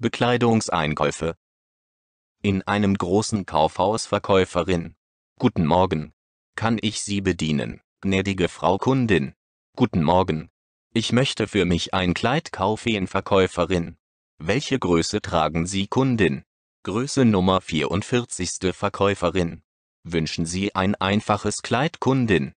Bekleidungseinkäufe. In einem großen Kaufhaus Verkäuferin. Guten Morgen. Kann ich Sie bedienen, gnädige Frau Kundin? Guten Morgen. Ich möchte für mich ein Kleid kaufen, Verkäuferin. Welche Größe tragen Sie, Kundin? Größe Nummer 44. Verkäuferin. Wünschen Sie ein einfaches Kleid, Kundin?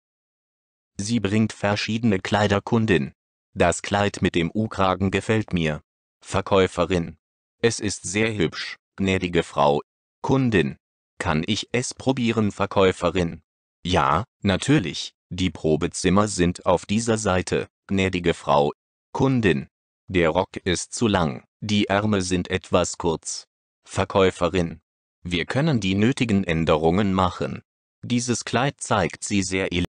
Sie bringt verschiedene Kleider, Kundin. Das Kleid mit dem U-Kragen gefällt mir. Verkäuferin. Es ist sehr hübsch, gnädige Frau. Kundin. Kann ich es probieren Verkäuferin? Ja, natürlich, die Probezimmer sind auf dieser Seite, gnädige Frau. Kundin. Der Rock ist zu lang, die Ärmel sind etwas kurz. Verkäuferin. Wir können die nötigen Änderungen machen. Dieses Kleid zeigt sie sehr elegant.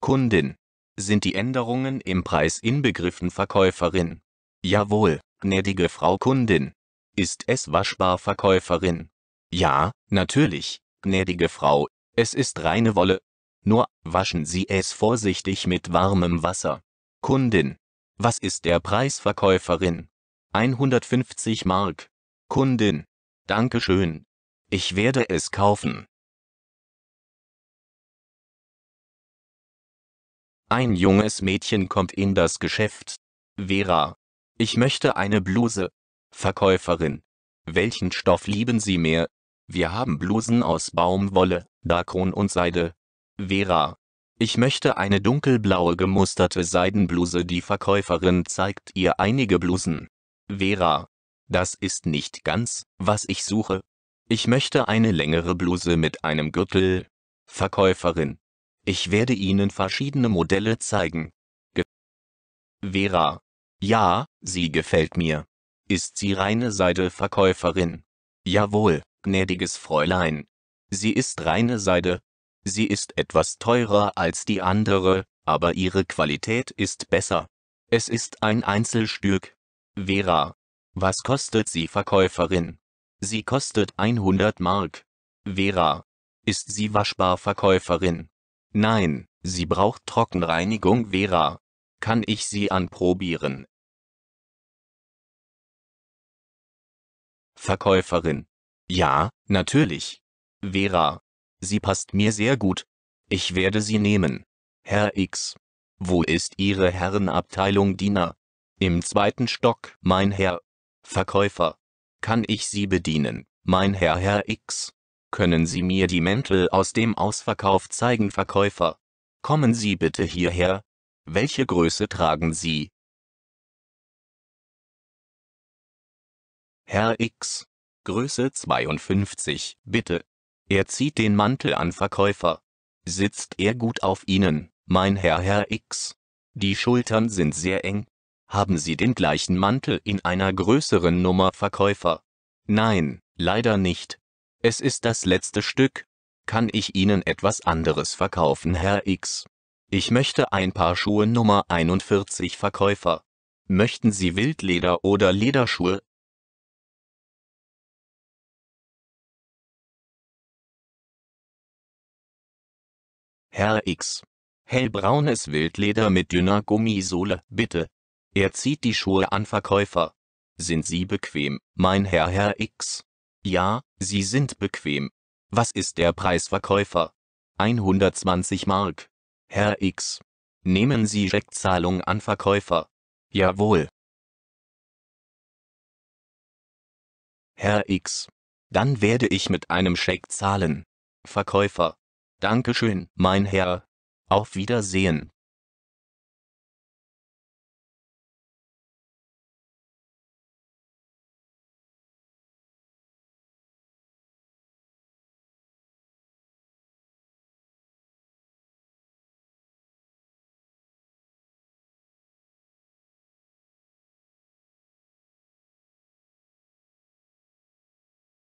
Kundin. Sind die Änderungen im Preis inbegriffen Verkäuferin? Jawohl, gnädige Frau Kundin. Ist es waschbar Verkäuferin? Ja, natürlich, gnädige Frau, es ist reine Wolle. Nur, waschen Sie es vorsichtig mit warmem Wasser. Kundin. Was ist der Preis Verkäuferin? 150 Mark. Kundin. Dankeschön. Ich werde es kaufen. Ein junges Mädchen kommt in das Geschäft. Vera, ich möchte eine Bluse. Verkäuferin. Welchen Stoff lieben Sie mehr? Wir haben Blusen aus Baumwolle, Dakron und Seide. Vera. Ich möchte eine dunkelblaue gemusterte Seidenbluse. Die Verkäuferin zeigt ihr einige Blusen. Vera. Das ist nicht ganz, was ich suche. Ich möchte eine längere Bluse mit einem Gürtel. Verkäuferin. Ich werde Ihnen verschiedene Modelle zeigen. Ge Vera. Ja, sie gefällt mir. Ist sie reine Seideverkäuferin? Jawohl, gnädiges Fräulein. Sie ist reine Seide. Sie ist etwas teurer als die andere, aber ihre Qualität ist besser. Es ist ein Einzelstück. Vera. Was kostet sie Verkäuferin? Sie kostet 100 Mark. Vera. Ist sie waschbar Verkäuferin? Nein, sie braucht Trockenreinigung Vera. Kann ich sie anprobieren? Verkäuferin. Ja, natürlich. Vera. Sie passt mir sehr gut. Ich werde sie nehmen. Herr X. Wo ist Ihre Herrenabteilung Diener? Im zweiten Stock, mein Herr. Verkäufer. Kann ich Sie bedienen, mein Herr Herr X? Können Sie mir die Mäntel aus dem Ausverkauf zeigen, Verkäufer? Kommen Sie bitte hierher. Welche Größe tragen Sie? Herr X, Größe 52, bitte. Er zieht den Mantel an Verkäufer. Sitzt er gut auf Ihnen, mein Herr Herr X? Die Schultern sind sehr eng. Haben Sie den gleichen Mantel in einer größeren Nummer Verkäufer? Nein, leider nicht. Es ist das letzte Stück. Kann ich Ihnen etwas anderes verkaufen, Herr X? Ich möchte ein paar Schuhe Nummer 41 Verkäufer. Möchten Sie Wildleder oder Lederschuhe? Herr X. Hellbraunes Wildleder mit dünner Gummisohle, bitte. Er zieht die Schuhe an Verkäufer. Sind Sie bequem, mein Herr Herr X? Ja, Sie sind bequem. Was ist der Preis Verkäufer? 120 Mark. Herr X. Nehmen Sie Scheckzahlung an Verkäufer. Jawohl. Herr X. Dann werde ich mit einem Scheck zahlen. Verkäufer. Dankeschön, mein Herr. Auf Wiedersehen.